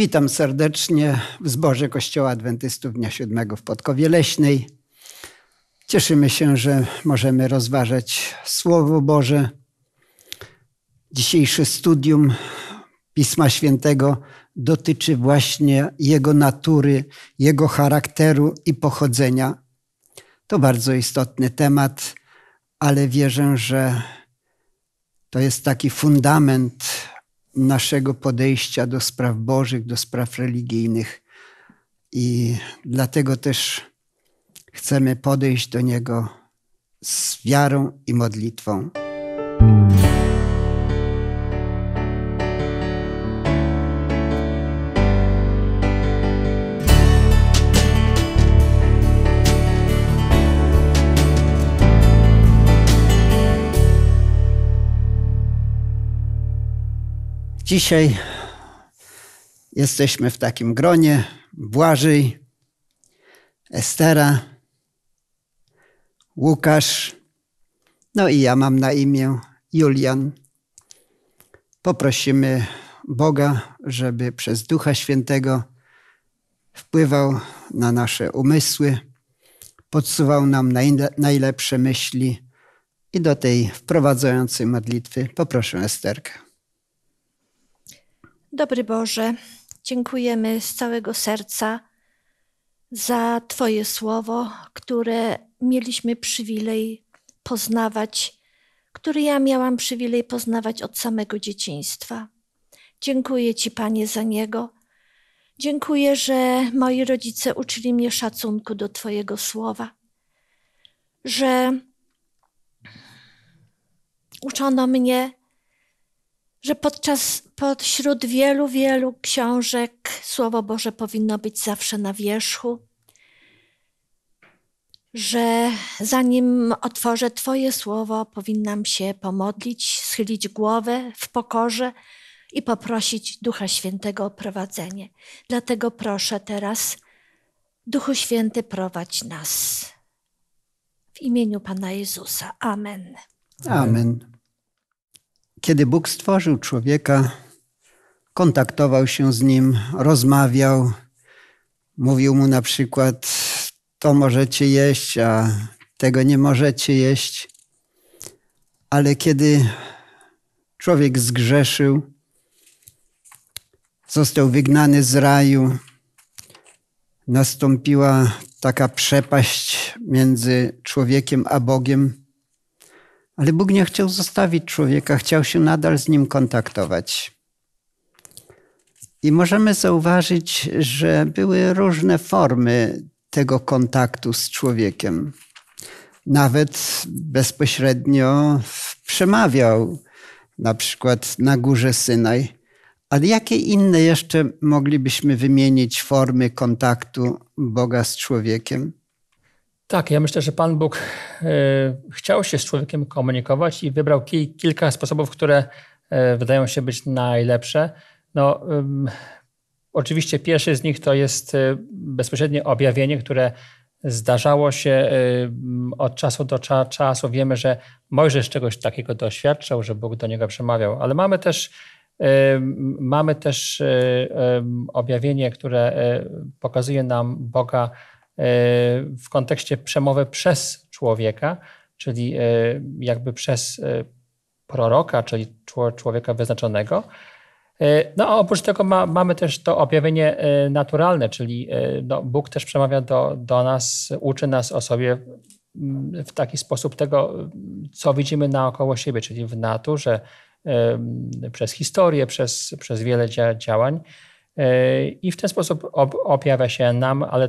Witam serdecznie w zborze Kościoła Adwentystów Dnia Siódmego w Podkowie Leśnej. Cieszymy się, że możemy rozważać Słowo Boże. Dzisiejsze studium Pisma Świętego dotyczy właśnie jego natury, jego charakteru i pochodzenia. To bardzo istotny temat, ale wierzę, że to jest taki fundament naszego podejścia do spraw bożych, do spraw religijnych. I dlatego też chcemy podejść do Niego z wiarą i modlitwą. Dzisiaj jesteśmy w takim gronie Błażej, Estera, Łukasz, no i ja mam na imię Julian. Poprosimy Boga, żeby przez Ducha Świętego wpływał na nasze umysły, podsuwał nam najlepsze myśli i do tej wprowadzającej modlitwy poproszę Esterkę. Dobry Boże, dziękujemy z całego serca za Twoje słowo, które mieliśmy przywilej poznawać, które ja miałam przywilej poznawać od samego dzieciństwa. Dziękuję Ci, Panie, za niego. Dziękuję, że moi rodzice uczyli mnie szacunku do Twojego słowa, że uczono mnie że podczas, podśród wielu, wielu książek Słowo Boże powinno być zawsze na wierzchu, że zanim otworzę Twoje słowo, powinnam się pomodlić, schylić głowę w pokorze i poprosić Ducha Świętego o prowadzenie. Dlatego proszę teraz, Duchu Święty, prowadź nas. W imieniu Pana Jezusa. Amen. Amen. Kiedy Bóg stworzył człowieka, kontaktował się z nim, rozmawiał, mówił mu na przykład: To możecie jeść, a tego nie możecie jeść. Ale kiedy człowiek zgrzeszył, został wygnany z raju, nastąpiła taka przepaść między człowiekiem a Bogiem. Ale Bóg nie chciał zostawić człowieka, chciał się nadal z nim kontaktować. I możemy zauważyć, że były różne formy tego kontaktu z człowiekiem. Nawet bezpośrednio przemawiał, na przykład na górze Synaj. Ale jakie inne jeszcze moglibyśmy wymienić formy kontaktu Boga z człowiekiem? Tak, ja myślę, że Pan Bóg e, chciał się z człowiekiem komunikować i wybrał kilka sposobów, które e, wydają się być najlepsze. No, oczywiście pierwszy z nich to jest e, bezpośrednie objawienie, które zdarzało się od czasu do czasu. Wiemy, że Mojżesz czegoś takiego doświadczał, że Bóg do niego przemawiał, ale mamy też Mamy też objawienie, które pokazuje nam Boga E, w kontekście przemowy przez człowieka, czyli e, jakby przez e, proroka, czyli człowieka wyznaczonego. No a oprócz tego ma, mamy też to objawienie naturalne, czyli no, Bóg też przemawia do, do nas, uczy nas o sobie w taki sposób tego, co widzimy naokoło siebie, czyli w naturze, przez historię, przez, przez wiele działań. I w ten sposób objawia się nam, ale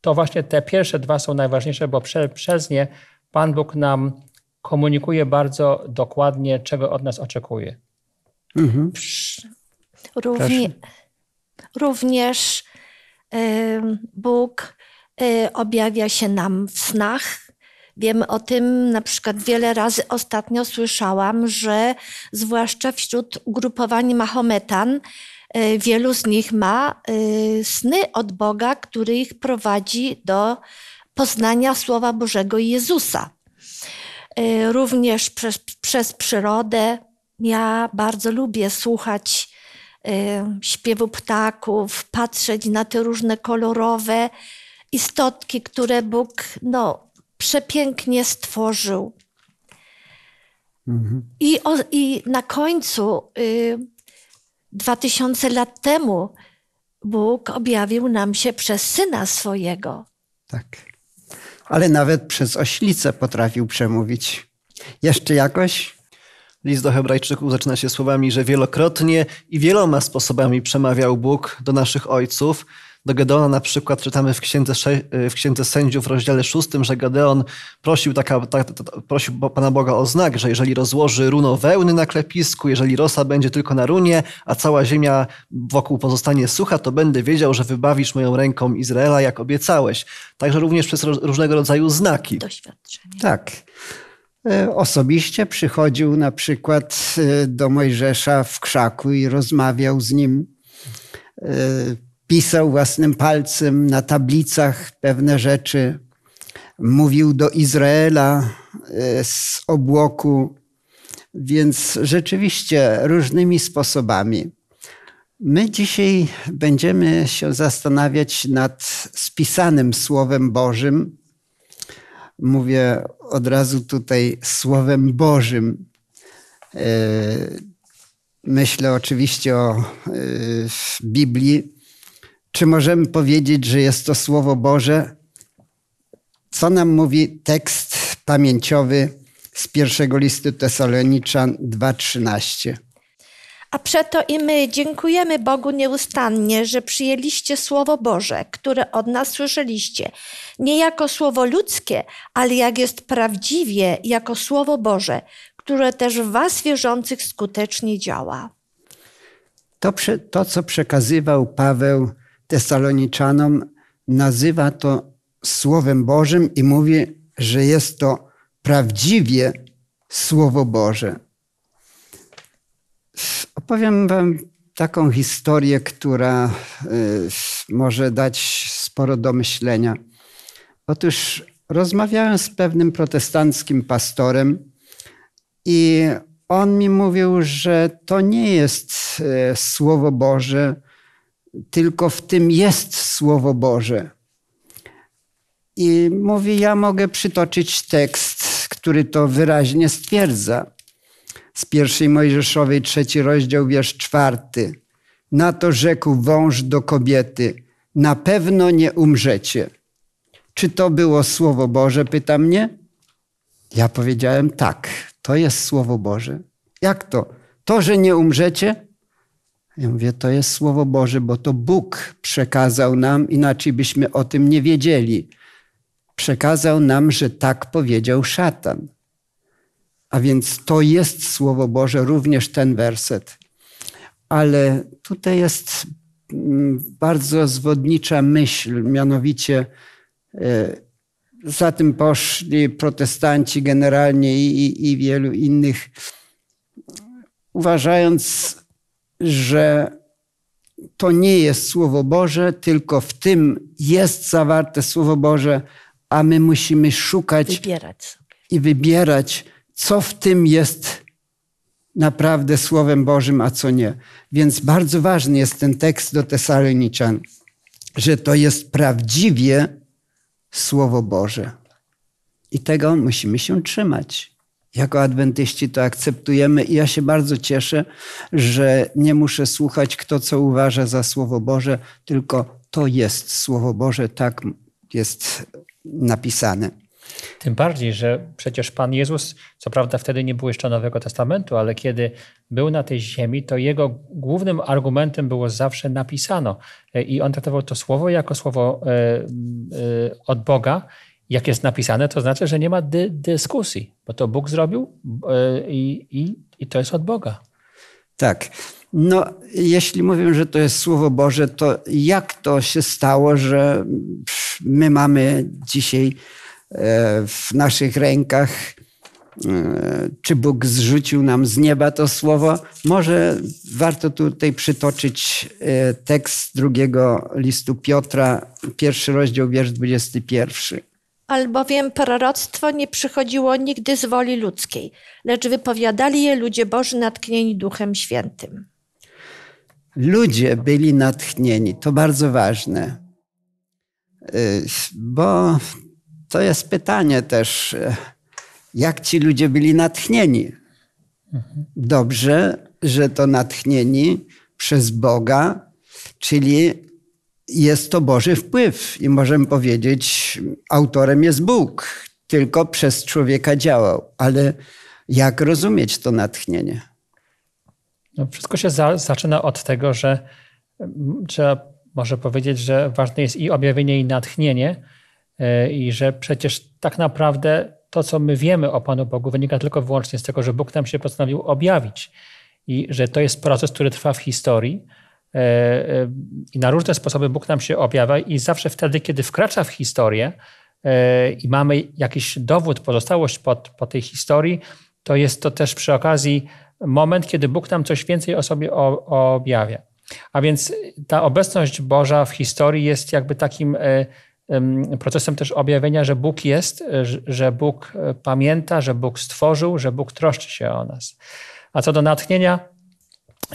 to właśnie te pierwsze dwa są najważniejsze, bo prze, przez nie Pan Bóg nam komunikuje bardzo dokładnie, czego od nas oczekuje. Mhm. Równie, również y, Bóg y, objawia się nam w snach. Wiemy o tym, na przykład wiele razy ostatnio słyszałam, że zwłaszcza wśród ugrupowań Mahometan, E, wielu z nich ma e, sny od Boga, który ich prowadzi do poznania Słowa Bożego Jezusa. E, również przez, przez przyrodę. Ja bardzo lubię słuchać śpiewu ptaków, patrzeć na te różne kolorowe istotki, które Bóg no, przepięknie stworzył. Mhm. I, o, I na końcu y, Dwa tysiące lat temu Bóg objawił nam się przez syna swojego. Tak. Ale nawet przez oślicę potrafił przemówić. Jeszcze jakoś? List do Hebrajczyków zaczyna się słowami, że wielokrotnie i wieloma sposobami przemawiał Bóg do naszych ojców do Gedeona na przykład czytamy w Księdze, y, w Księdze Sędziów w rozdziale 6, że Gedeon prosił, taka, ta, ta, ta, prosił Pana Boga o znak, że jeżeli rozłoży runo wełny na klepisku, jeżeli rosa będzie tylko na runie, a cała ziemia wokół pozostanie sucha, to będę wiedział, że wybawisz moją ręką Izraela, jak obiecałeś. Także również przez różnego rodzaju znaki. Doświadczenie. Tak. E, osobiście przychodził na przykład e, do Mojżesza w krzaku i rozmawiał z nim e, pisał własnym palcem na tablicach pewne rzeczy, mówił do Izraela e, z obłoku, więc rzeczywiście różnymi sposobami. My dzisiaj będziemy się zastanawiać nad spisanym Słowem Bożym. Mówię od razu tutaj Słowem Bożym. E, myślę oczywiście o e, Biblii czy możemy powiedzieć, że jest to Słowo Boże? Co nam mówi tekst pamięciowy z pierwszego listu Tesaloniczan 2:13? A przeto i my dziękujemy Bogu nieustannie, że przyjęliście Słowo Boże, które od nas słyszeliście, nie jako Słowo ludzkie, ale jak jest prawdziwie, jako Słowo Boże, które też w Was wierzących skutecznie działa. To, to co przekazywał Paweł Tesaloniczanom nazywa to Słowem Bożym i mówi, że jest to prawdziwie Słowo Boże. Opowiem Wam taką historię, która y, może dać sporo do myślenia. Otóż rozmawiałem z pewnym protestanckim pastorem i on mi mówił, że to nie jest y, Słowo Boże, tylko w tym jest Słowo Boże. I mówi: Ja mogę przytoczyć tekst, który to wyraźnie stwierdza. Z pierwszej Mojżeszowej, trzeci rozdział, wiersz czwarty. Na to rzekł wąż do kobiety: Na pewno nie umrzecie. Czy to było Słowo Boże? Pyta mnie. Ja powiedziałem: Tak, to jest Słowo Boże. Jak to? To, że nie umrzecie? Ja mówię, to jest Słowo Boże, bo to Bóg przekazał nam, inaczej byśmy o tym nie wiedzieli. Przekazał nam, że tak powiedział szatan. A więc to jest Słowo Boże, również ten werset. Ale tutaj jest mm, bardzo zwodnicza myśl, mianowicie e, za tym poszli protestanci generalnie i, i, i wielu innych, uważając że to nie jest Słowo Boże, tylko w tym jest zawarte Słowo Boże, a my musimy szukać wybierać. i wybierać, co w tym jest naprawdę Słowem Bożym, a co nie. Więc bardzo ważny jest ten tekst do Tesaloniczan, że to jest prawdziwie Słowo Boże. I tego musimy się trzymać jako adwentyści to akceptujemy i ja się bardzo cieszę, że nie muszę słuchać kto co uważa za Słowo Boże, tylko to jest Słowo Boże, tak jest napisane. Tym bardziej, że przecież Pan Jezus, co prawda wtedy nie było jeszcze Nowego Testamentu, ale kiedy był na tej ziemi, to jego głównym argumentem było zawsze napisano. E, I on traktował to słowo jako słowo e, e, od Boga jak jest napisane, to znaczy, że nie ma dy, dyskusji, bo to Bóg zrobił e, i, i, i to jest od Boga. Tak. No, jeśli mówię, że to jest Słowo Boże, to jak to się stało, że my mamy dzisiaj e, w naszych rękach, e, czy Bóg zrzucił nam z nieba to Słowo? Może warto tutaj przytoczyć tekst drugiego listu Piotra, pierwszy rozdział, wiersz 21 albowiem proroctwo nie przychodziło nigdy z woli ludzkiej, lecz wypowiadali je ludzie Boży natchnieni Duchem Świętym. Ludzie byli natchnieni, to bardzo ważne, y, bo to jest pytanie też, jak ci ludzie byli natchnieni. Dobrze, że to natchnieni przez Boga, czyli jest to Boży wpływ i możemy powiedzieć, autorem jest Bóg, tylko przez człowieka działał. Ale jak rozumieć to natchnienie? No, wszystko się za, zaczyna od tego, że mm, trzeba może powiedzieć, że ważne jest i objawienie, i natchnienie, e, i że przecież tak naprawdę to, co my wiemy o Panu Bogu, wynika tylko wyłącznie z tego, że Bóg nam się postanowił objawić i że to jest proces, który trwa w historii E, e, I na różne sposoby Bóg nam się objawia, i zawsze wtedy, kiedy wkracza w historię e, i mamy jakiś dowód, pozostałość po, po tej historii, to jest to też przy okazji moment, kiedy Bóg nam coś więcej o sobie objawia. A więc ta obecność Boża w historii jest jakby takim procesem też objawienia, że Bóg jest, że Bóg pamięta, że Bóg stworzył, że Bóg troszczy się o nas. A co do natchnienia,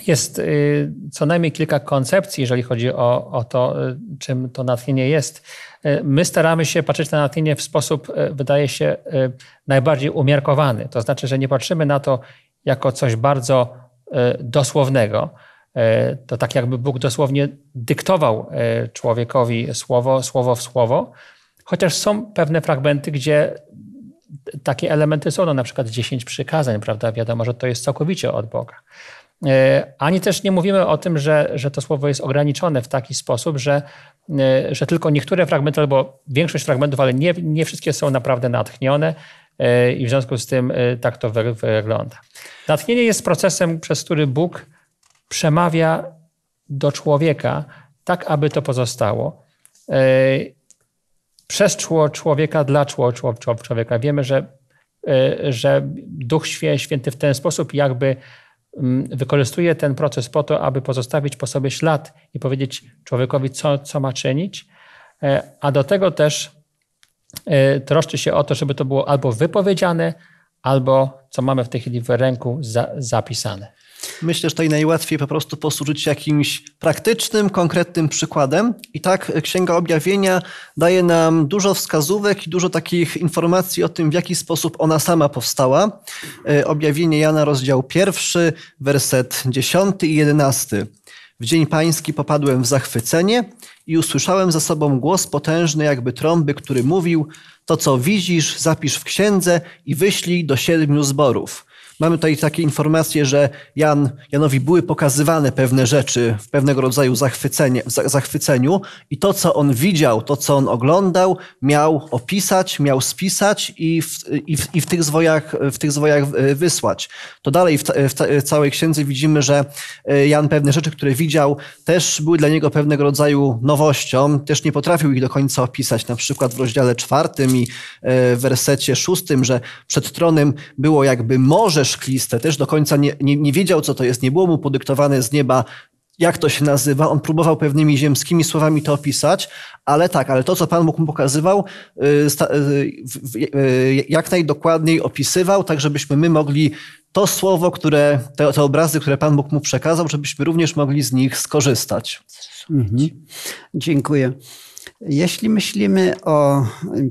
jest y, co najmniej kilka koncepcji, jeżeli chodzi o, o to, y, czym to natchnienie jest. Y, my staramy się patrzeć na natchnienie w sposób, wydaje się, najbardziej umiarkowany. To znaczy, że nie patrzymy na to jako coś bardzo dosłownego. To tak jakby Bóg dosłownie dyktował człowiekowi słowo, słowo w słowo, chociaż są pewne fragmenty, gdzie takie elementy są, no na przykład 10 przykazań, prawda? Wiadomo, że to jest całkowicie od Boga. E, ani też nie mówimy o tym, że, że to słowo jest ograniczone w taki sposób, że, e, że tylko niektóre fragmenty albo większość fragmentów, ale nie, nie wszystkie są naprawdę natchnione e, i w związku z tym tak to wygląda. Natchnienie jest procesem, przez który Bóg przemawia do człowieka tak, aby to pozostało. Przez człowieka, dla człowieka. Wiemy, że, że Duch Święty w ten sposób jakby Mm, wykorzystuje ten proces po to, aby pozostawić po sobie ślad i powiedzieć człowiekowi, co, co ma czynić, e, a do tego też e, troszczy się o to, żeby to było albo wypowiedziane, albo co mamy w tej chwili w ręku, za, zapisane. Myślę, że tutaj najłatwiej po prostu posłużyć się jakimś praktycznym, konkretnym przykładem. I tak e, Księga Objawienia daje nam dużo wskazówek i dużo takich informacji o tym, w jaki sposób ona sama powstała. E, Objawienie Jana, rozdział pierwszy, werset dziesiąty i jedenasty. W dzień pański popadłem w zachwycenie i usłyszałem za sobą głos potężny, jakby trąby, który mówił: To, co widzisz, zapisz w księdze i wyślij do siedmiu zborów Mamy tutaj takie informacje, że Jan, Janowi były pokazywane pewne rzeczy w pewnego rodzaju zachwycenie, zachwyceniu i to, co on widział, to, co on oglądał, miał opisać, miał spisać i w, i w, i w tych, zwojach, w tych zwojach e, wysłać. To dalej w, w e, całej księdze widzimy, że e, Jan pewne rzeczy, które widział, też były dla niego pewnego rodzaju nowością, też nie potrafił ich do końca opisać, na przykład w rozdziale czwartym i w wersecie szóstym, że przed tronem było jakby morze szkliste, też do końca nie, nie, nie wiedział, co to jest, nie było mu podyktowane z nieba, jak to się nazywa. On próbował pewnymi ziemskimi słowami to opisać, ale tak, ale to, co Pan Bóg mu pokazywał, y, y, y, jak najdokładniej opisywał, tak żebyśmy my mogli to słowo, które, te, te obrazy, które Pan Bóg mu przekazał, żebyśmy również mogli z nich skorzystać. Mhm. Dziękuję. Jeśli myślimy o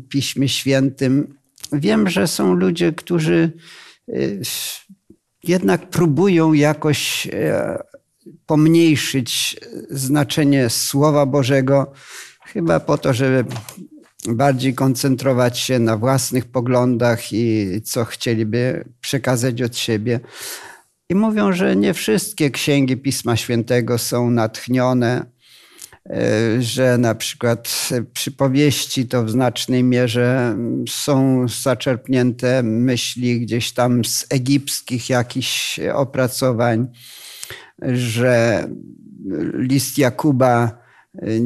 Piśmie Świętym, wiem, że są ludzie, którzy Y, jednak próbują jakoś e, pomniejszyć e, znaczenie Słowa Bożego, chyba po to, żeby bardziej koncentrować się na własnych poglądach i co chcieliby przekazać od siebie. I mówią, że nie wszystkie księgi Pisma Świętego są natchnione E, że na przykład przypowieści to w znacznej mierze mm, są zaczerpnięte myśli gdzieś tam z egipskich jakichś opracowań, że list Jakuba y,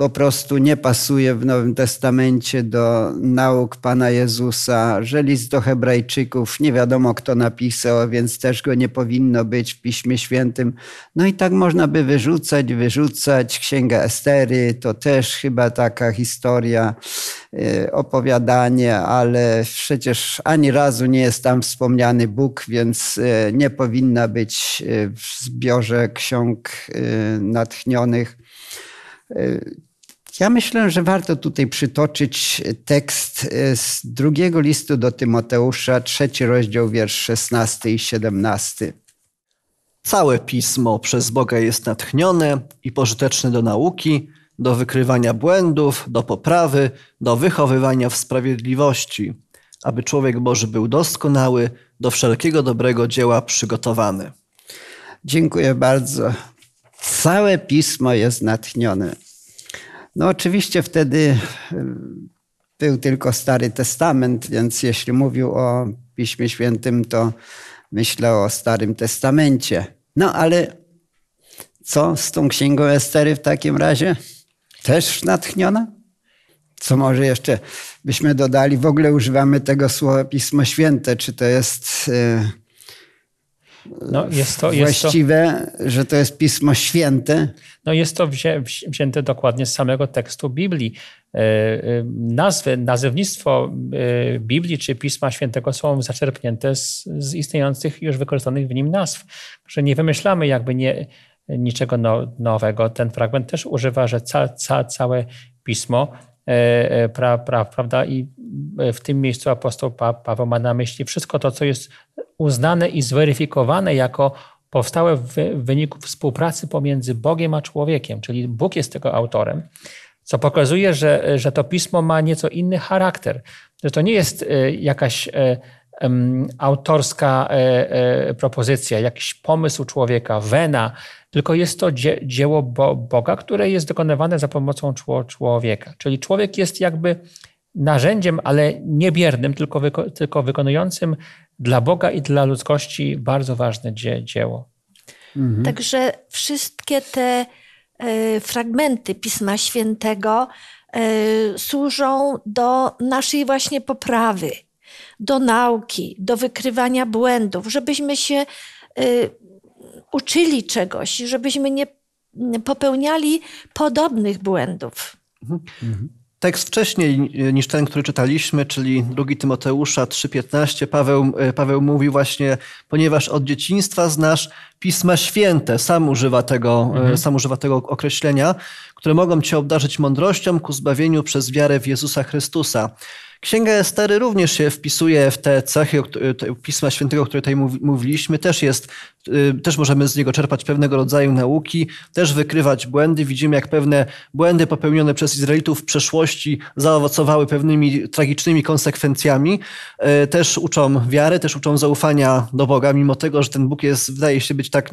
po prostu nie pasuje w Nowym Testamencie do nauk Pana Jezusa, że list do Hebrajczyków nie wiadomo kto napisał, więc też go nie powinno być w Piśmie Świętym. No i tak można by wyrzucać, wyrzucać. Księga Estery to też chyba taka historia, y, opowiadanie, ale przecież ani razu nie jest tam wspomniany Bóg, więc y, nie powinna być y, w zbiorze ksiąg natchnionych. Ja myślę, że warto tutaj przytoczyć tekst e, z drugiego listu do Tymoteusza, trzeci rozdział, wiersz 16 i 17. Całe pismo przez Boga jest natchnione i pożyteczne do nauki, do wykrywania błędów, do poprawy, do wychowywania w sprawiedliwości, aby człowiek Boży był doskonały, do wszelkiego dobrego dzieła przygotowany. Dziękuję bardzo. Całe pismo jest natchnione. No oczywiście wtedy y, był tylko Stary Testament, więc jeśli mówił o Piśmie Świętym, to myślę o Starym Testamencie. No ale co z tą księgą Estery w takim razie? Też natchniona? Co może jeszcze byśmy dodali? W ogóle używamy tego słowa Pismo Święte. Czy to jest. Yy, no, jest to, jest właściwe, to, że to jest Pismo Święte? No jest to wzię, wzięte dokładnie z samego tekstu Biblii. E, e, nazwy, nazewnictwo e, Biblii czy Pisma Świętego są zaczerpnięte z, z istniejących już wykorzystanych w nim nazw, że nie wymyślamy jakby nie, niczego no, nowego. Ten fragment też używa, że ca, ca, całe pismo E, e, pra, prawda? I e, w tym miejscu apostoł pa, Paweł ma na myśli wszystko to, co jest uznane i zweryfikowane jako powstałe w wyniku współpracy pomiędzy Bogiem a człowiekiem, czyli Bóg jest tego autorem, co pokazuje, że, że to pismo ma nieco inny charakter, że to nie jest jakaś autorska propozycja, jakiś pomysł człowieka, wena, tylko jest to dzie dzieło bo Boga, które jest dokonywane za pomocą człowieka. Czyli człowiek jest jakby narzędziem, ale niebiernym, tylko, wyko tylko wykonującym dla Boga i dla ludzkości bardzo ważne dzie dzieło. Mhm. Także wszystkie te y, fragmenty Pisma Świętego y, służą do naszej właśnie poprawy, do nauki, do wykrywania błędów, żebyśmy się y, uczyli czegoś, żebyśmy nie popełniali podobnych błędów. Mhm. tekst wcześniej niż ten, który czytaliśmy, czyli 2 Tymoteusza 3,15, Paweł, e, Paweł mówi właśnie, ponieważ od dzieciństwa znasz Pisma Święte, sam używa, tego, e, mhm. sam używa tego określenia, które mogą cię obdarzyć mądrością ku zbawieniu przez wiarę w Jezusa Chrystusa. Księga Estery również się wpisuje w te cechy Pisma Świętego, o której tutaj mówiliśmy. Też jest Y, też możemy z niego czerpać pewnego rodzaju nauki, też wykrywać błędy. Widzimy, jak pewne błędy popełnione przez Izraelitów w przeszłości zaowocowały pewnymi tragicznymi konsekwencjami. Y, też uczą wiary, też uczą zaufania do Boga, mimo tego, że ten Bóg jest, wydaje się być tak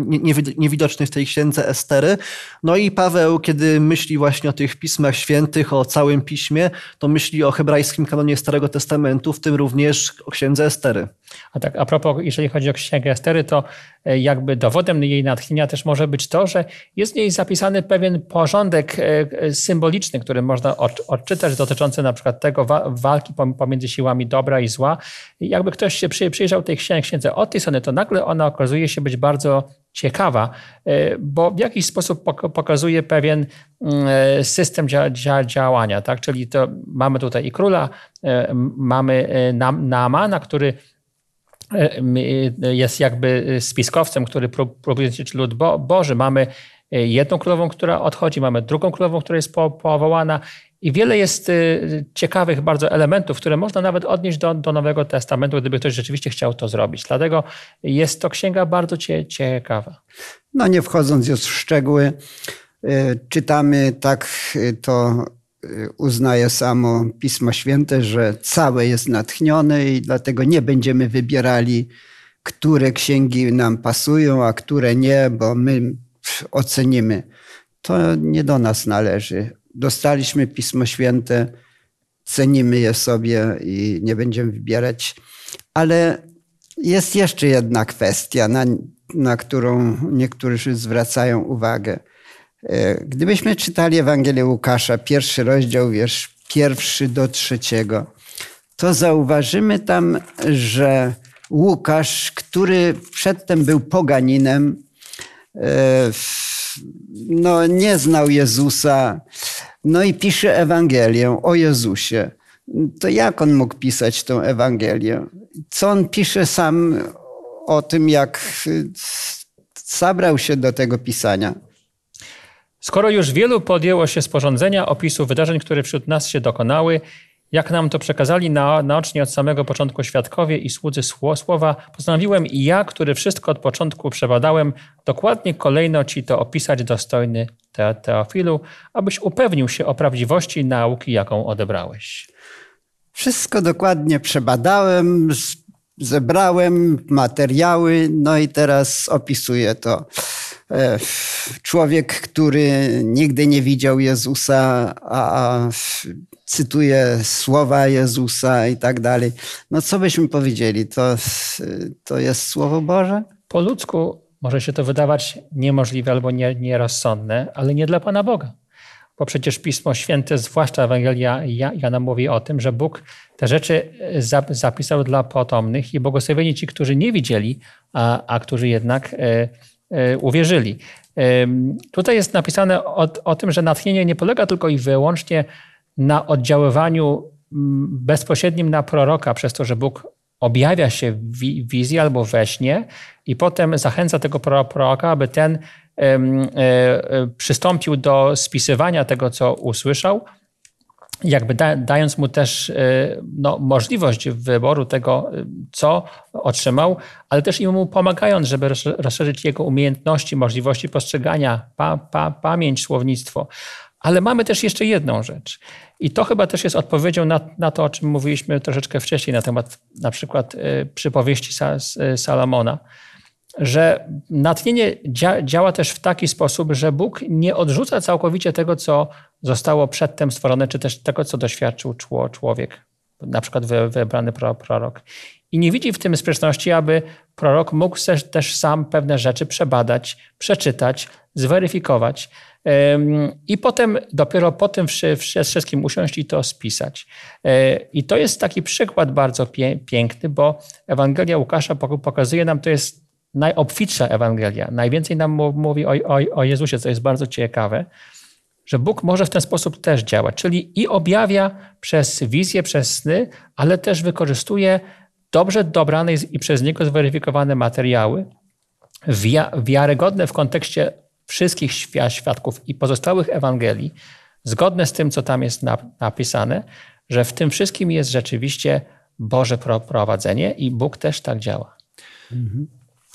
niewidoczny w tej księdze Estery. No i Paweł, kiedy myśli właśnie o tych pismach świętych, o całym piśmie, to myśli o hebrajskim kanonie Starego Testamentu, w tym również o księdze Estery. A tak, a propos, jeżeli chodzi o księgę Estery, to E, jakby dowodem jej natchnienia też może być to, że jest w niej zapisany pewien porządek e, e, symboliczny, który można odczytać dotyczący na przykład tego walki pomiędzy siłami dobra i zła. Jakby ktoś się przyjrzał tej księdze od tej strony, to nagle ona okazuje się być bardzo ciekawa, bo w jakiś sposób pokazuje pewien mm, system działania, tak? Czyli to mamy tutaj i króla, mamy Naamana, który E, e, jest jakby e, spiskowcem, który próbuje zniszczyć lud Bo Boży. Mamy jedną królową, która odchodzi, mamy drugą królową, która jest po powołana i wiele jest ciekawych bardzo elementów, które można nawet odnieść do, do Nowego Testamentu, gdyby ktoś rzeczywiście chciał to zrobić. Dlatego jest to księga bardzo ciekawa. No nie wchodząc już w szczegóły, czytamy tak to Y, uznaje samo Pismo Święte, że całe jest natchnione i dlatego nie będziemy wybierali, które księgi nam pasują, a które nie, bo my ocenimy. To nie do nas należy. Dostaliśmy Pismo Święte, cenimy je sobie i nie będziemy wybierać. Ale jest jeszcze jedna kwestia, na, na którą niektórzy zwracają uwagę – E, gdybyśmy czytali Ewangelię Łukasza, pierwszy rozdział, wiersz pierwszy do trzeciego, to zauważymy tam, że Łukasz, który przedtem był poganinem, e, no, nie znał Jezusa, no i pisze Ewangelię o Jezusie. To jak on mógł pisać tę Ewangelię? Co on pisze sam o tym, jak zabrał e, się do tego pisania? Skoro już wielu podjęło się sporządzenia opisu wydarzeń, które wśród nas się dokonały, jak nam to przekazali na, naocznie od samego początku świadkowie i słudzy słowa, postanowiłem i ja, który wszystko od początku przebadałem, dokładnie kolejno ci to opisać dostojny te, Teofilu, abyś upewnił się o prawdziwości nauki, jaką odebrałeś. Wszystko dokładnie przebadałem, zebrałem materiały, no i teraz opisuję to E, człowiek, który nigdy nie widział Jezusa, a cytuje słowa Jezusa i tak dalej. No co byśmy powiedzieli? To, to jest Słowo Boże? Po ludzku może się to wydawać niemożliwe albo nie, nierozsądne, ale nie dla Pana Boga. Bo przecież Pismo Święte, zwłaszcza Ewangelia Jana, mówi o tym, że Bóg te rzeczy e, zapisał dla potomnych i błogosławieni ci, którzy nie widzieli, a, a którzy jednak e, E, uwierzyli. Tutaj jest napisane o, o tym, że natchnienie nie polega tylko i wyłącznie na oddziaływaniu mm, bezpośrednim na proroka, przez to, że Bóg objawia się w wizji albo we śnie i potem zachęca tego proroka, aby ten e, e, przystąpił do spisywania tego, co usłyszał jakby da, dając mu też y, no, możliwość wyboru tego, y, co otrzymał, ale też im mu pomagając, żeby rozszerzyć jego umiejętności, możliwości postrzegania, pa, pa, pamięć, słownictwo. Ale mamy też jeszcze jedną rzecz. I to chyba też jest odpowiedzią na, na to, o czym mówiliśmy troszeczkę wcześniej na temat na przykład y, przypowieści Salomona że natchnienie dzia działa też w taki sposób, że Bóg nie odrzuca całkowicie tego, co zostało przedtem stworzone, czy też tego, co doświadczył człowiek, na przykład wybrany prorok. I nie widzi w tym sprzeczności, aby prorok mógł też sam pewne rzeczy przebadać, przeczytać, zweryfikować i potem dopiero po tym wszystkim usiąść i to spisać. E, I to jest taki przykład bardzo piękny, bo Ewangelia Łukasza pokazuje nam, to jest najobfitsza Ewangelia. Najwięcej nam mówi o, o, o Jezusie, co jest bardzo ciekawe, że Bóg może w ten sposób też działać, czyli i objawia przez wizje, przez sny, ale też wykorzystuje dobrze dobrane i przez niego zweryfikowane materiały, wiarygodne w kontekście wszystkich świadków i pozostałych Ewangelii, zgodne z tym, co tam jest napisane, że w tym wszystkim jest rzeczywiście Boże prowadzenie i Bóg też tak działa. Mhm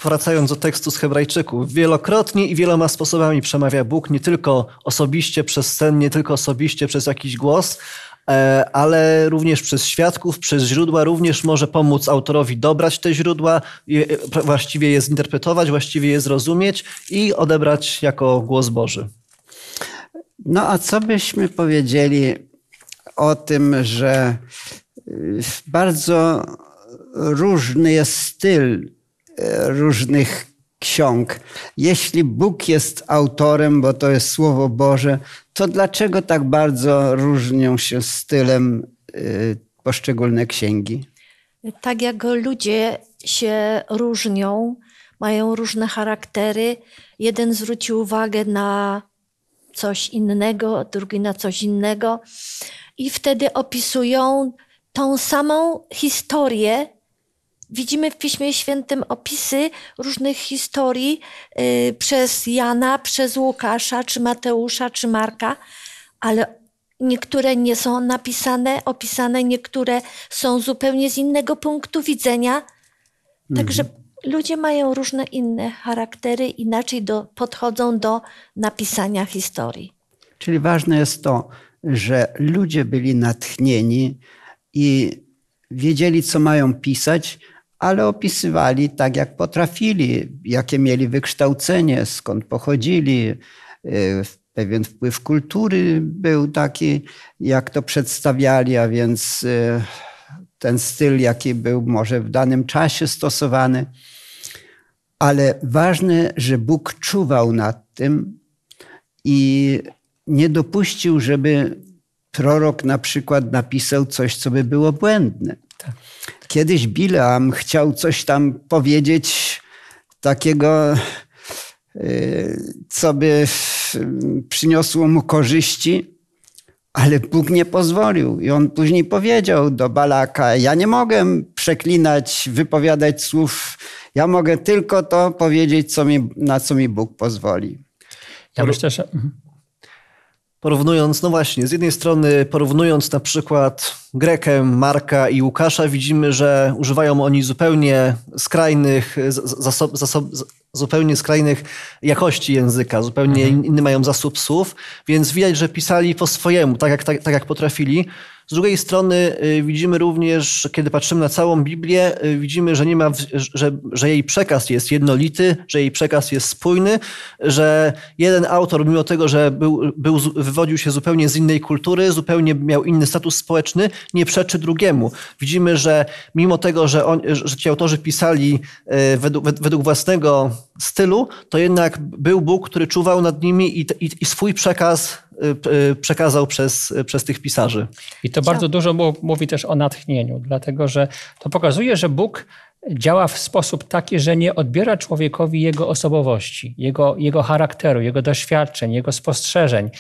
wracając do tekstu z Hebrajczyków, wielokrotnie i wieloma sposobami przemawia Bóg, nie tylko osobiście przez sen, nie tylko osobiście przez jakiś głos, e, ale również przez świadków, przez źródła, również może pomóc autorowi dobrać te źródła, e, właściwie je zinterpretować, właściwie je zrozumieć i odebrać jako głos Boży. No a co byśmy powiedzieli o tym, że y, bardzo różny jest styl E, różnych ksiąg. Jeśli Bóg jest autorem, bo to jest Słowo Boże, to dlaczego tak bardzo różnią się stylem e, poszczególne księgi? Tak jak ludzie się różnią, mają różne charaktery. Jeden zwrócił uwagę na coś innego, drugi na coś innego, i wtedy opisują tą samą historię widzimy w Piśmie Świętym opisy różnych historii y, przez Jana, przez Łukasza, czy Mateusza, czy Marka, ale niektóre nie są napisane, opisane, niektóre są zupełnie z innego punktu widzenia. Także mhm. ludzie mają różne inne charaktery, inaczej do, podchodzą do napisania historii. Czyli ważne jest to, że ludzie byli natchnieni i wiedzieli, co mają pisać, ale opisywali tak, jak potrafili, jakie mieli wykształcenie, skąd pochodzili. Y, pewien wpływ kultury był taki, jak to przedstawiali, a więc y, ten styl, jaki był może w danym czasie stosowany. Ale ważne, że Bóg czuwał nad tym i nie dopuścił, żeby prorok na przykład napisał coś, co by było błędne. Tak. Kiedyś Bileam chciał coś tam powiedzieć takiego, y, co by y, przyniosło mu korzyści, ale Bóg nie pozwolił. I on później powiedział do Balaka: Ja nie mogę przeklinać, wypowiadać słów. Ja mogę tylko to powiedzieć, co mi, na co mi Bóg pozwoli. Ja myślę, że. Mhm. Porównując, no właśnie, z jednej strony porównując na przykład Grekę, Marka i Łukasza, widzimy, że używają oni zupełnie skrajnych, zupełnie skrajnych jakości języka, zupełnie mhm. inny mają zasób słów, więc widać, że pisali po swojemu, tak jak, tak, tak jak potrafili. Z drugiej strony y, widzimy również, kiedy patrzymy na całą Biblię, y, widzimy, że nie ma, że, że jej przekaz jest jednolity, że jej przekaz jest spójny, że jeden autor, mimo tego, że był, był, wywodził się zupełnie z innej kultury, zupełnie miał inny status społeczny, nie przeczy drugiemu. Widzimy, że mimo tego, że, on, że ci autorzy pisali y, według, według własnego stylu, to jednak był Bóg, który czuwał nad nimi i, i, i swój przekaz Y, y, przekazał przez, y, przez tych pisarzy. I to bardzo dużo mówi też o natchnieniu, dlatego że to pokazuje, że Bóg działa w sposób taki, że nie odbiera człowiekowi jego osobowości, jego, jego charakteru, jego doświadczeń, jego spostrzeżeń.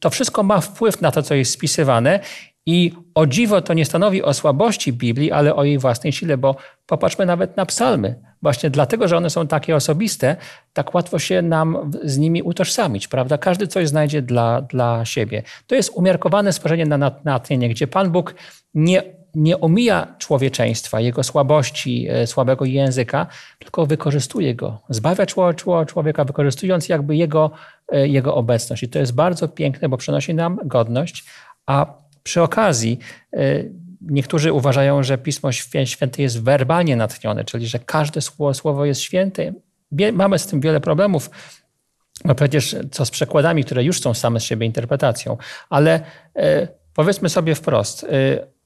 To wszystko ma wpływ na to, co jest spisywane. I o dziwo to nie stanowi o słabości Biblii, ale o jej własnej sile, bo popatrzmy nawet na psalmy właśnie dlatego, że one są takie osobiste, tak łatwo się nam z nimi utożsamić, prawda? Każdy coś znajdzie dla, dla siebie. To jest umiarkowane spojrzenie na natchnienie, gdzie Pan Bóg nie, nie omija człowieczeństwa, jego słabości, e, słabego języka, tylko wykorzystuje go. Zbawia człowieka, wykorzystując jakby jego, e, jego obecność. I to jest bardzo piękne, bo przynosi nam godność, a przy okazji e, niektórzy uważają, że Pismo Święte jest werbalnie natchnione, czyli że każde słowo, słowo jest święte. Mamy z tym wiele problemów, no przecież co z przekładami, które już są same z siebie interpretacją, ale e, powiedzmy sobie wprost, e,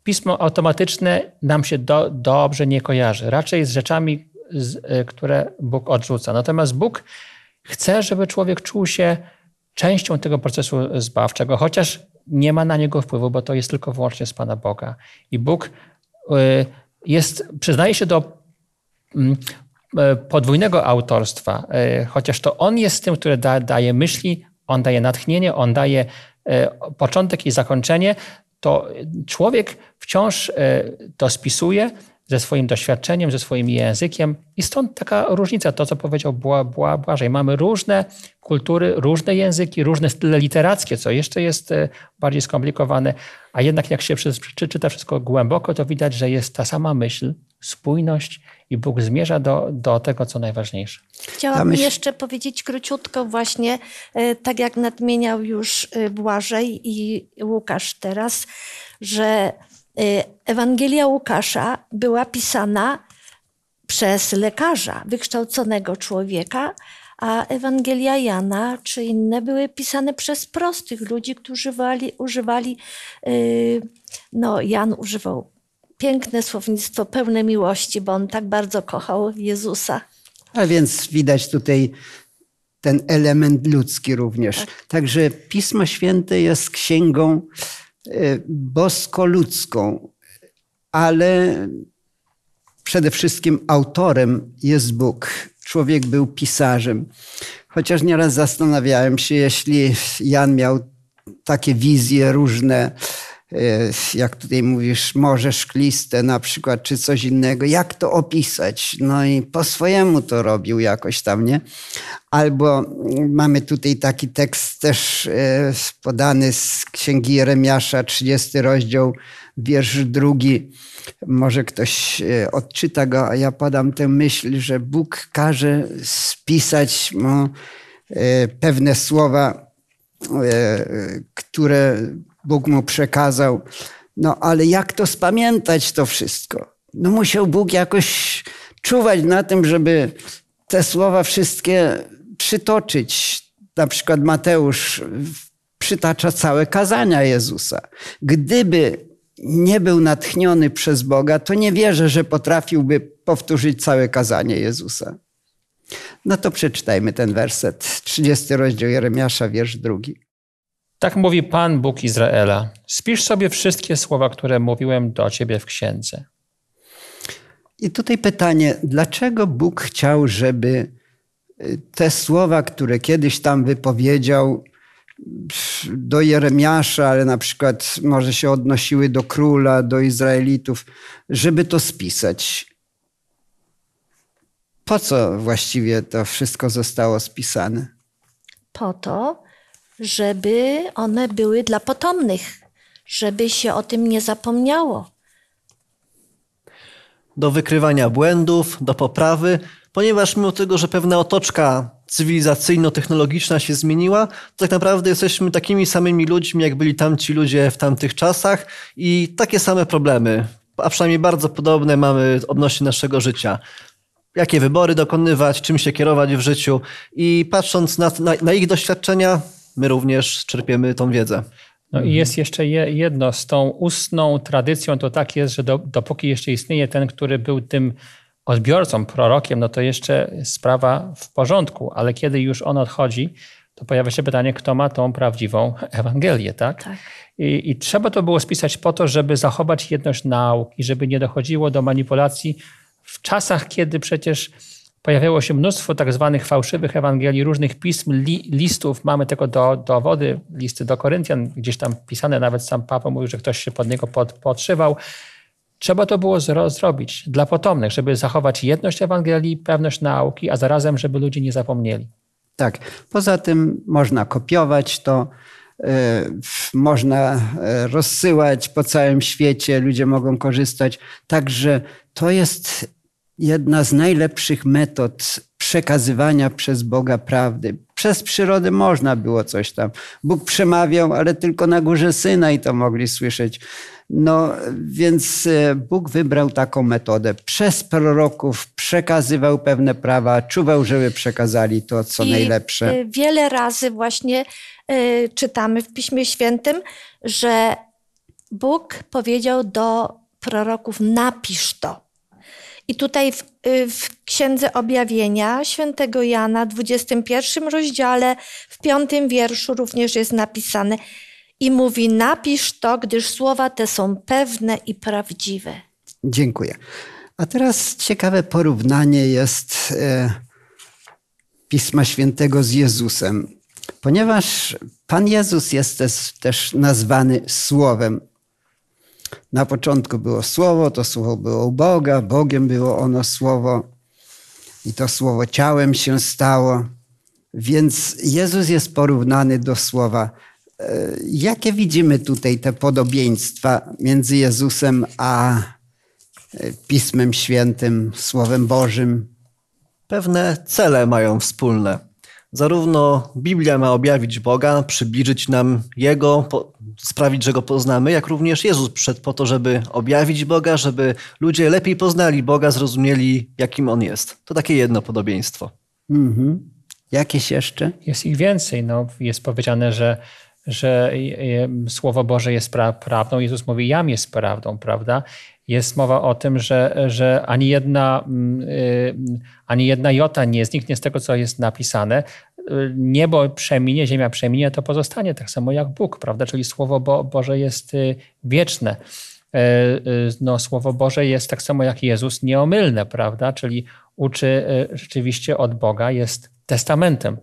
pismo automatyczne nam się do, dobrze nie kojarzy, raczej z rzeczami, z, e, które Bóg odrzuca. Natomiast Bóg chce, żeby człowiek czuł się częścią tego procesu zbawczego, chociaż nie ma na niego wpływu, bo to jest tylko wyłącznie z Pana Boga. I Bóg y, jest, przyznaje się do mm, e, podwójnego autorstwa, e, chociaż to On jest tym, który da, daje myśli, On daje natchnienie, On daje e, początek i zakończenie, to człowiek wciąż to spisuje ze swoim doświadczeniem, ze swoim językiem. I stąd taka różnica, to co powiedział Bła, Bła, Błażej. Mamy różne kultury, różne języki, różne style literackie, co jeszcze jest e, bardziej skomplikowane. A jednak jak się przeczyta wszystko głęboko, to widać, że jest ta sama myśl, spójność i Bóg zmierza do, do tego, co najważniejsze. Chciałam myśl... jeszcze powiedzieć króciutko właśnie, e, tak jak nadmieniał już e, Błażej i Łukasz teraz, że Y, Ewangelia Łukasza była pisana przez lekarza, wykształconego człowieka, a Ewangelia Jana czy inne były pisane przez prostych ludzi, którzy używali, używali no Jan używał piękne słownictwo, pełne miłości, bo on tak bardzo kochał Jezusa. A więc widać tutaj ten element ludzki również. Tak. Także Pismo Święte jest księgą Y, bosko-ludzką, ale przede wszystkim autorem jest Bóg. Człowiek był pisarzem. Chociaż nieraz zastanawiałem się, jeśli Jan miał takie wizje różne, E, jak tutaj mówisz, morze szkliste na przykład, czy coś innego, jak to opisać? No i po swojemu to robił jakoś tam, nie? Albo mamy tutaj taki tekst też e, podany z Księgi Jeremiasza, 30 rozdział, wiersz drugi. Może ktoś e, odczyta go, a ja podam tę myśl, że Bóg każe spisać mu pewne słowa, które Bóg mu przekazał. No ale jak to spamiętać to wszystko? No musiał Bóg jakoś czuwać na tym, żeby te słowa wszystkie przytoczyć. Na przykład Mateusz przytacza całe kazania Jezusa. Gdyby nie był natchniony przez Boga, to nie wierzę, że potrafiłby powtórzyć całe kazanie Jezusa. No to przeczytajmy ten werset, 30 rozdział Jeremiasza, wiersz drugi. Tak mówi Pan Bóg Izraela: Spisz sobie wszystkie słowa, które mówiłem do ciebie w księdze. I tutaj pytanie, dlaczego Bóg chciał, żeby y, te słowa, które kiedyś tam wypowiedział do Jeremiasza, ale na przykład może się odnosiły do króla, do Izraelitów, żeby to spisać? Po co właściwie to wszystko zostało spisane? Po to, żeby one były dla potomnych, żeby się o tym nie zapomniało. Do wykrywania błędów, do poprawy, ponieważ mimo tego, że pewna otoczka cywilizacyjno-technologiczna się zmieniła, to tak naprawdę jesteśmy takimi samymi ludźmi, jak byli tamci ludzie w tamtych czasach i takie same problemy, a przynajmniej bardzo podobne mamy odnośnie naszego życia. Jakie wybory dokonywać, czym się kierować w życiu i patrząc na, na, na ich doświadczenia, my również czerpiemy tą wiedzę. No i mhm. jest jeszcze jedno, z tą ustną tradycją to tak jest, że do, dopóki jeszcze istnieje ten, który był tym odbiorcą, prorokiem, no to jeszcze sprawa w porządku, ale kiedy już on odchodzi, to pojawia się pytanie, kto ma tą prawdziwą Ewangelię, tak? tak. I, I, trzeba to było spisać po to, żeby zachować jedność nauk i żeby nie dochodziło do manipulacji w czasach, kiedy przecież pojawiało się mnóstwo tak zwanych fałszywych Ewangelii, różnych pism, li, listów. Mamy tego do, dowody, listy do Koryntian, gdzieś tam pisane, nawet sam Paweł mówił, że ktoś się pod niego pod, podszywał. Trzeba to było zro, zrobić dla potomnych, żeby zachować jedność Ewangelii, pewność nauki, a zarazem, żeby ludzie nie zapomnieli. Tak. Poza tym można kopiować to, y, można y, rozsyłać po całym świecie, ludzie mogą korzystać. Także to jest jedna z najlepszych metod przekazywania przez Boga prawdy. Przez przyrodę można było coś tam. Bóg przemawiał, ale tylko na górze syna i to mogli słyszeć. No więc e, Bóg wybrał taką metodę. Przez proroków przekazywał pewne prawa, czuwał, żeby przekazali to, co I najlepsze. E, wiele razy właśnie y, czytamy w Piśmie Świętym, że Bóg powiedział do proroków: napisz to i tutaj w, y, w Księdze Objawienia świętego Jana, 21 rozdziale, w piątym wierszu również jest napisane i mówi: Napisz to, gdyż słowa te są pewne i prawdziwe. Dziękuję. A teraz ciekawe porównanie jest e, Pisma Świętego z Jezusem, ponieważ Pan Jezus jest też, też nazwany Słowem. Na początku było słowo, to słowo było u Boga, Bogiem było ono słowo i to słowo ciałem się stało. Więc Jezus jest porównany do słowa. E, jakie widzimy tutaj te podobieństwa między Jezusem a e, Pismem Świętym, Słowem Bożym? Pewne cele mają wspólne. Zarówno Biblia ma objawić Boga, przybliżyć nam Jego, po, sprawić, że Go poznamy, jak również Jezus przyszedł po to, żeby objawić Boga, żeby ludzie lepiej poznali Boga, zrozumieli, jakim On jest. To takie jedno podobieństwo. Mhm. Jakieś jeszcze? Jest ich więcej. No, jest powiedziane, że, że Słowo Boże jest pra prawdą. Jezus mówi, jam jest prawdą, prawda? jest mowa o tym, że, że ani, jedna, mm, y, ani jedna jota nie zniknie z tego, co jest napisane. Y, niebo przeminie, ziemia przeminie, to pozostanie tak samo jak Bóg, prawda? Czyli Słowo Bo Boże jest y, wieczne. No, Słowo Boże jest tak samo jak Jezus nieomylne, prawda? Czyli uczy rzeczywiście od Boga, jest testamentem.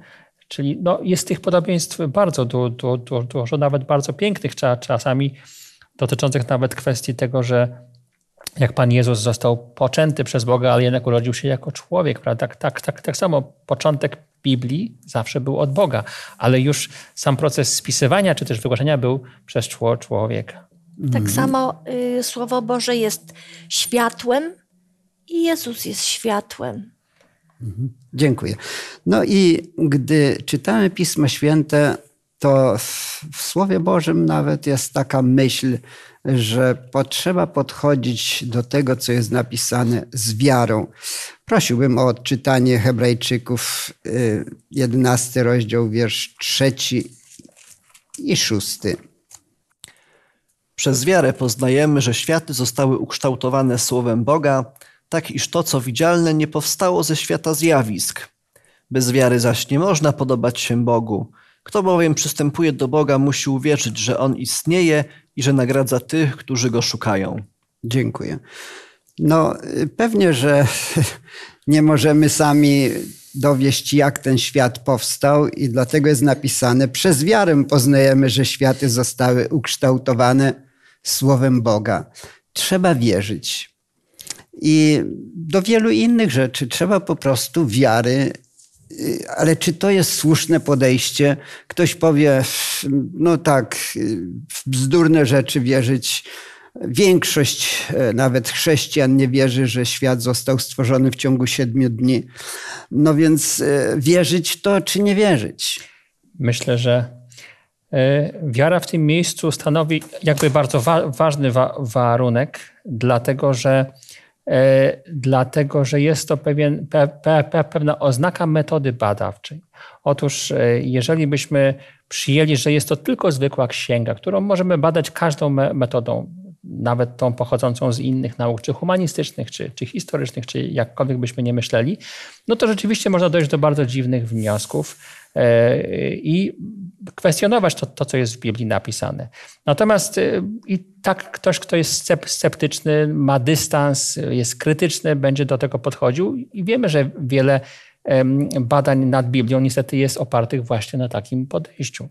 Czyli no, jest tych podobieństw bardzo du, du, du, dużo, nawet bardzo pięknych czasami, dotyczących nawet kwestii tego, że jak Pan Jezus został poczęty przez Boga, ale jednak urodził się jako człowiek, prawda? Tak, tak, tak, tak samo początek Biblii zawsze był od Boga, ale już sam proces spisywania czy też wygłaszania był przez człowieka. Tak mhm. samo y, Słowo Boże jest światłem i Jezus jest światłem. Mhm. Dziękuję. No i gdy czytamy Pismo Święte, to w Słowie Bożym nawet jest taka myśl, że potrzeba podchodzić do tego, co jest napisane z wiarą. Prosiłbym o odczytanie Hebrajczyków 11 y, rozdział, wiersz 3 i 6. Przez wiarę poznajemy, że światy zostały ukształtowane słowem Boga, tak iż to, co widzialne, nie powstało ze świata zjawisk. Bez wiary zaś nie można podobać się Bogu – kto bowiem przystępuje do Boga, musi uwierzyć, że On istnieje i że nagradza tych, którzy Go szukają. Dziękuję. No, pewnie, że nie możemy sami dowieść, jak ten świat powstał, i dlatego jest napisane: Przez wiarę poznajemy, że światy zostały ukształtowane słowem Boga. Trzeba wierzyć. I do wielu innych rzeczy trzeba po prostu wiary Y, ale czy to jest słuszne podejście? Ktoś powie, no tak, w bzdurne rzeczy wierzyć. Większość e, nawet chrześcijan nie wierzy, że świat został stworzony w ciągu siedmiu dni. No więc e, wierzyć to, czy nie wierzyć? Myślę, że e, wiara w tym miejscu stanowi jakby bardzo wa ważny wa warunek, dlatego że E, dlatego że jest to pewien, pe, pe, pewna oznaka metody badawczej. Otóż, e, jeżeli byśmy przyjęli, że jest to tylko zwykła księga, którą możemy badać każdą me metodą, nawet tą pochodzącą z innych nauk, czy humanistycznych, czy, czy historycznych, czy jakkolwiek byśmy nie myśleli, no to rzeczywiście można dojść do bardzo dziwnych wniosków E, i kwestionować to, to, co jest w Biblii napisane. Natomiast e, i tak ktoś, kto jest sceptyczny, ma dystans, jest krytyczny, będzie do tego podchodził i wiemy, że wiele badań nad Biblią niestety jest opartych właśnie na takim podejściu.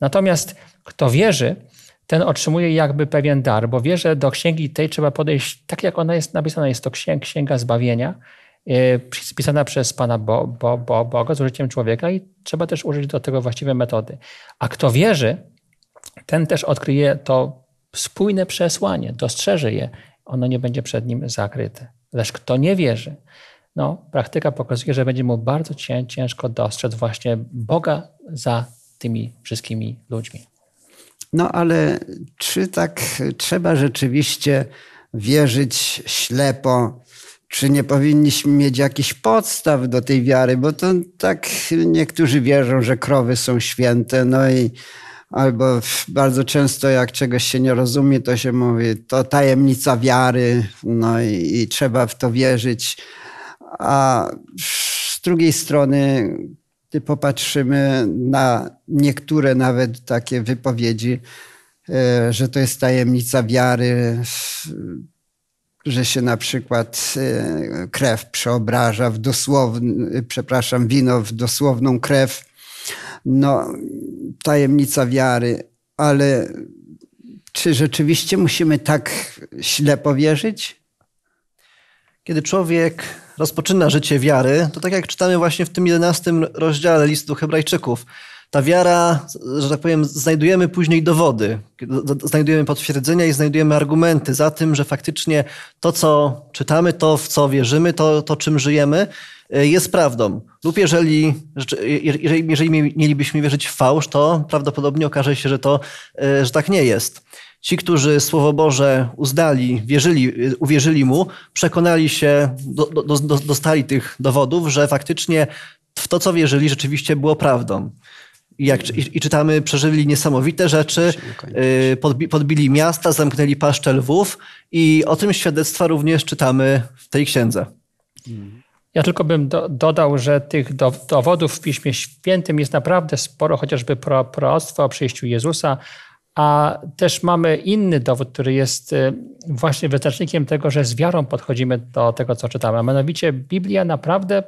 Natomiast kto wierzy, ten otrzymuje jakby pewien dar, bo wie, że do księgi tej trzeba podejść tak, jak ona jest napisana. Jest to księg, księga zbawienia spisana e, przez Pana Bo, Bo, Bo, Boga z użyciem człowieka i trzeba też użyć do tego właściwej metody. A kto wierzy, ten też odkryje to spójne przesłanie, dostrzeże je, ono nie będzie przed nim zakryte. Lecz kto nie wierzy, no, praktyka pokazuje, że będzie mu bardzo ciężko dostrzec właśnie Boga za tymi wszystkimi ludźmi. No ale czy tak trzeba rzeczywiście wierzyć ślepo? czy nie powinniśmy mieć jakichś podstaw do tej wiary, bo to tak niektórzy wierzą, że krowy są święte, no i albo bardzo często jak czegoś się nie rozumie, to się mówi, to tajemnica wiary, no i, i trzeba w to wierzyć. A z drugiej strony, gdy popatrzymy na niektóre nawet takie wypowiedzi, e, że to jest tajemnica wiary, że się na przykład e, krew przeobraża w dosłowny, przepraszam, wino w dosłowną krew. No, tajemnica wiary, ale czy rzeczywiście musimy tak ślepo wierzyć? Kiedy człowiek rozpoczyna życie wiary, to tak jak czytamy właśnie w tym jedenastym rozdziale listu Hebrajczyków, ta wiara, że tak powiem, znajdujemy później dowody, znajdujemy potwierdzenia i znajdujemy argumenty za tym, że faktycznie to, co czytamy, to, w co wierzymy, to, to czym żyjemy, e, jest prawdą. Lub jeżeli, jeżeli, jeżeli mielibyśmy wierzyć w fałsz, to prawdopodobnie okaże się, że to, e, że tak nie jest. Ci, którzy Słowo Boże uznali, wierzyli, e, uwierzyli mu, przekonali się, do, do, do, dostali tych dowodów, że faktycznie w to, co wierzyli, rzeczywiście było prawdą. I, jak, i, i czytamy, przeżyli niesamowite rzeczy, y, podbi, podbili miasta, zamknęli paszczę lwów i o tym świadectwa również czytamy w tej księdze. Ja tylko bym do, dodał, że tych do, dowodów w Piśmie Świętym jest naprawdę sporo, chociażby pro, proroctwo o przyjściu Jezusa, a też mamy inny dowód, który jest y, właśnie wyznacznikiem tego, że z wiarą podchodzimy do tego, co czytamy. A mianowicie Biblia naprawdę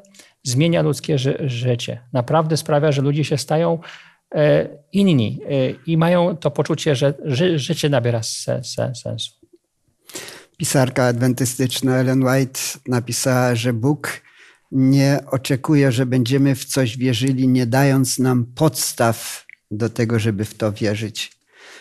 zmienia ludzkie życie. Naprawdę sprawia, że ludzie się stają e, inni e, i mają to poczucie, że życie nabiera sensu. Pisarka adwentystyczna Ellen White napisała, że Bóg nie oczekuje, że będziemy w coś wierzyli, nie dając nam podstaw do tego, żeby w to wierzyć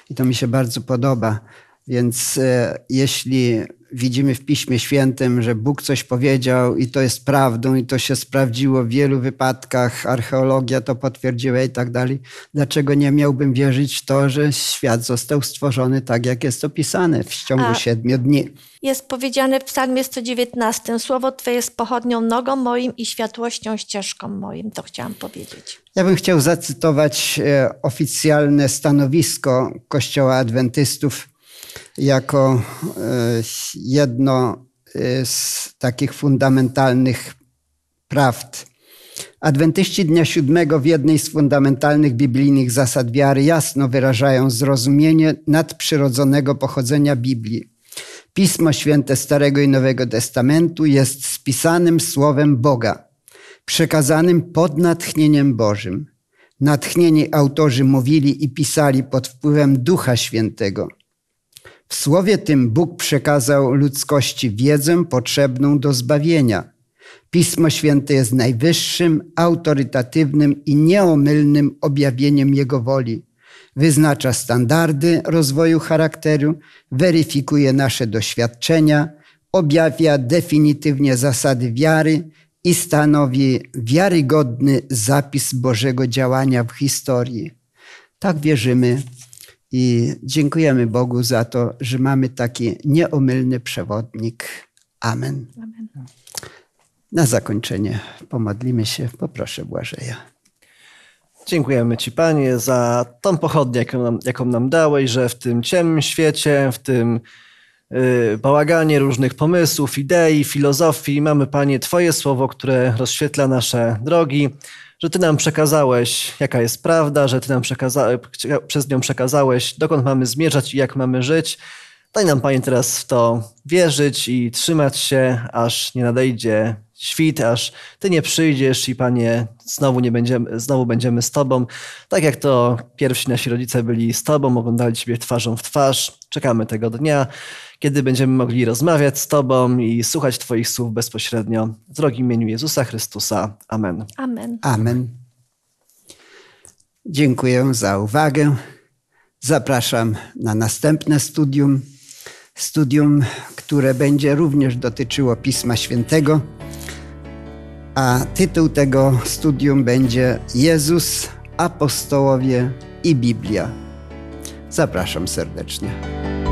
i to mi się bardzo podoba. Więc e, jeśli widzimy w Piśmie Świętym, że Bóg coś powiedział i to jest prawdą i to się sprawdziło w wielu wypadkach, archeologia to potwierdziła i tak dalej. Dlaczego nie miałbym wierzyć w to, że świat został stworzony tak, jak jest opisane w ciągu A siedmiu dni? Jest powiedziane w psalmie 119, słowo Twoje jest pochodnią nogą moim i światłością ścieżką moim, to chciałam powiedzieć. Ja bym chciał zacytować e, oficjalne stanowisko Kościoła Adwentystów jako e, jedno e, z takich fundamentalnych prawd. Adwentyści Dnia Siódmego w jednej z fundamentalnych biblijnych zasad wiary jasno wyrażają zrozumienie nadprzyrodzonego pochodzenia Biblii. Pismo Święte Starego i Nowego Testamentu jest spisanym słowem Boga, przekazanym pod natchnieniem Bożym. Natchnieni autorzy mówili i pisali pod wpływem Ducha Świętego. W słowie tym Bóg przekazał ludzkości wiedzę potrzebną do zbawienia. Pismo Święte jest najwyższym, autorytatywnym i nieomylnym objawieniem Jego woli. Wyznacza standardy rozwoju charakteru, weryfikuje nasze doświadczenia, objawia definitywnie zasady wiary i stanowi wiarygodny zapis Bożego działania w historii. Tak wierzymy i dziękujemy Bogu za to, że mamy taki nieomylny przewodnik. Amen. Amen. Na zakończenie pomodlimy się. Poproszę Błażeja. Dziękujemy Ci, Panie, za tą pochodnię, jaką nam, jaką nam dałeś, że w tym ciemnym świecie, w tym yy, bałaganie różnych pomysłów, idei, filozofii mamy, Panie, Twoje słowo, które rozświetla nasze drogi że ty nam przekazałeś, jaka jest prawda, że ty nam przez nią przekazałeś, dokąd mamy zmierzać i jak mamy żyć. Daj nam, Panie, teraz w to wierzyć i trzymać się, aż nie nadejdzie aż ty nie przyjdziesz i panie, znowu, nie będziemy, znowu będziemy z tobą. Tak jak to pierwsi nasi rodzice byli z tobą, oglądali ciebie twarzą w twarz. Czekamy tego dnia, kiedy będziemy mogli rozmawiać z tobą i słuchać twoich słów bezpośrednio. W drogim imieniu Jezusa Chrystusa. Amen. Amen. Amen. Dziękuję za uwagę. Zapraszam na następne studium. Studium, które będzie również dotyczyło Pisma Świętego a tytuł tego studium będzie Jezus, apostołowie i Biblia. Zapraszam serdecznie.